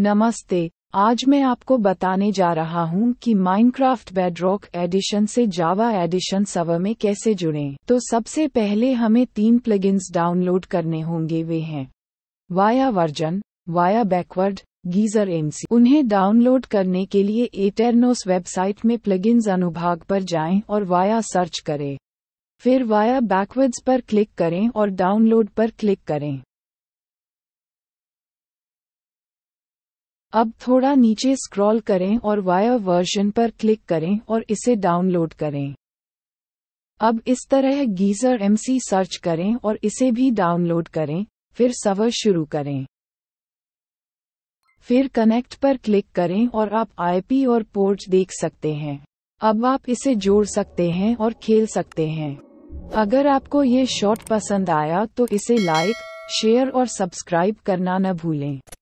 नमस्ते आज मैं आपको बताने जा रहा हूँ कि माइनक्राफ्ट बेडरॉक एडिशन से जावा एडिशन सव में कैसे जुड़ें। तो सबसे पहले हमें तीन प्लगइन्स डाउनलोड करने होंगे वे हैं वाया वर्जन वाया बैकवर्ड गीजर एमसी उन्हें डाउनलोड करने के लिए एटेरनोस वेबसाइट में प्लगइन्स अनुभाग पर जाएं और वाया सर्च करें फिर वाया बैकवर्ड्स पर क्लिक करें और डाउनलोड पर क्लिक करें अब थोड़ा नीचे स्क्रॉल करें और वायर वर्जन पर क्लिक करें और इसे डाउनलोड करें अब इस तरह गीजर एमसी सर्च करें और इसे भी डाउनलोड करें फिर सवर शुरू करें फिर कनेक्ट पर क्लिक करें और आप आईपी और पोर्ट देख सकते हैं अब आप इसे जोड़ सकते हैं और खेल सकते हैं अगर आपको ये शॉट पसंद आया तो इसे लाइक शेयर और सब्सक्राइब करना न भूलें